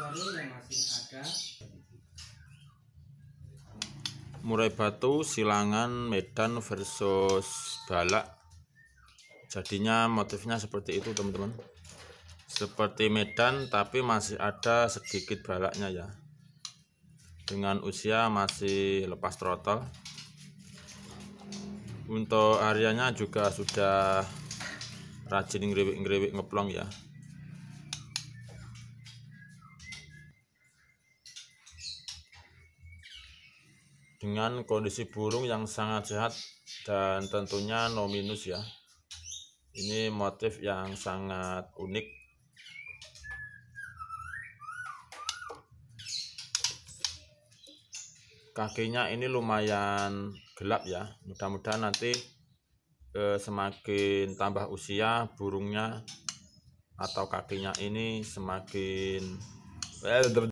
suami yang masih ada Murai Batu Silangan Medan versus Balak jadinya motifnya seperti itu teman-teman seperti Medan tapi masih ada sedikit balaknya ya dengan usia masih lepas trotol untuk areanya juga sudah rajin ngeriwik-ngeriwik ngeplong ya dengan kondisi burung yang sangat sehat dan tentunya no minus ya ini motif yang sangat unik kakinya ini lumayan gelap ya mudah-mudahan nanti eh, semakin tambah usia burungnya atau kakinya ini semakin eh,